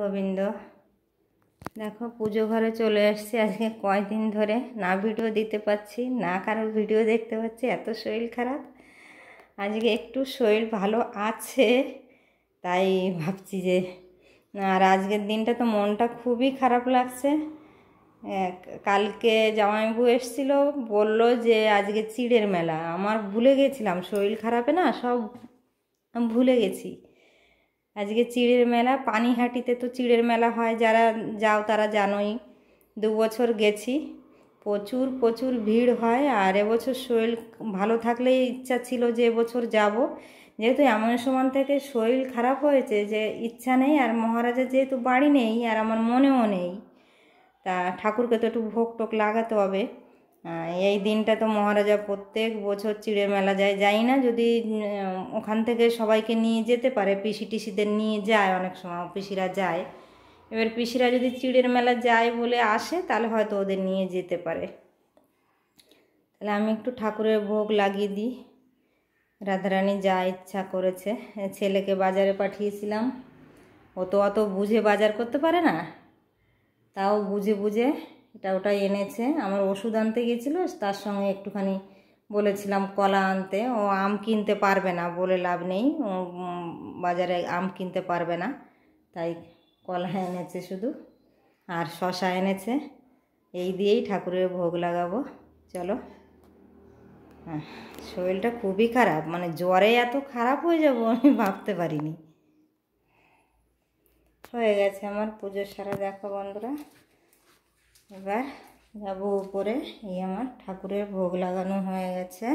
গোবিন্দ দেখো পুজো ঘরে চলে এসেছি আজকে কয়দিন ধরে না ভিডিও দিতে পাচ্ছি না কারো ভিডিও দেখতে পাচ্ছি এত শরীর খারাপ আজকে একটু শরীর ভালো আছে তাই ভাবছি যে আর আজকের দিনটা তো মনটা খুবই খারাপ লাগছে কালকে জামাইবু এসছিল বলল যে আজকে চিড়ের মেলা আমার ভুলে গেছিলাম শরীর খারাপে না সব ভুলে গেছি আজকে চিড়ের মেলা পানিহাটিতে তো চিড়ের মেলা হয় যারা যাও তারা জানোই দু বছর গেছি প্রচুর প্রচুর ভিড় হয় আর এবছর শরীর ভালো থাকলে ইচ্ছা ছিল যে এবছর যাব যেহেতু এমন সময় থেকে শরীর খারাপ হয়েছে যে ইচ্ছা নেই আর মহারাজা যেহেতু বাড়ি নেই আর আমার মনেও নেই তা ঠাকুরকে তো একটু ভোগ টোক লাগাতে হবে এই দিনটা তো মহারাজা প্রত্যেক বছর চিড়ে মেলা যায় যাই না যদি ওখান থেকে সবাইকে নিয়ে যেতে পারে পিসি টিসিদের নিয়ে যায় অনেক সময় পিসিরা যায় এবার পিসিরা যদি চিড়ের মেলা যায় বলে আসে তাহলে হয়তো ওদের নিয়ে যেতে পারে তাহলে আমি একটু ঠাকুরের ভোগ লাগিয়ে দিই রাধারানী যা ইচ্ছা করেছে ছেলেকে বাজারে পাঠিয়েছিলাম ও তো অত বুঝে বাজার করতে পারে না তাও বুঝে বুঝে এটা ওটাই এনেছে আমার ওষুধ আনতে গেছিলো তার সঙ্গে একটুখানি বলেছিলাম কলা আনতে ও আম কিনতে পারবে না বলে লাভ নেই ও বাজারে আম কিনতে পারবে না তাই কলা এনেছে শুধু আর শশা এনেছে এই দিয়েই ঠাকুরের ভোগ লাগাবো চলো হ্যাঁ শরীরটা খুবই খারাপ মানে জ্বরে এত খারাপ হয়ে যাব আমি ভাবতে পারিনি হয়ে গেছে আমার পুজোর সারা দেখো বন্ধুরা এবার যাবো উপরে এই আমার ঠাকুরের ভোগ লাগানো হয়ে গেছে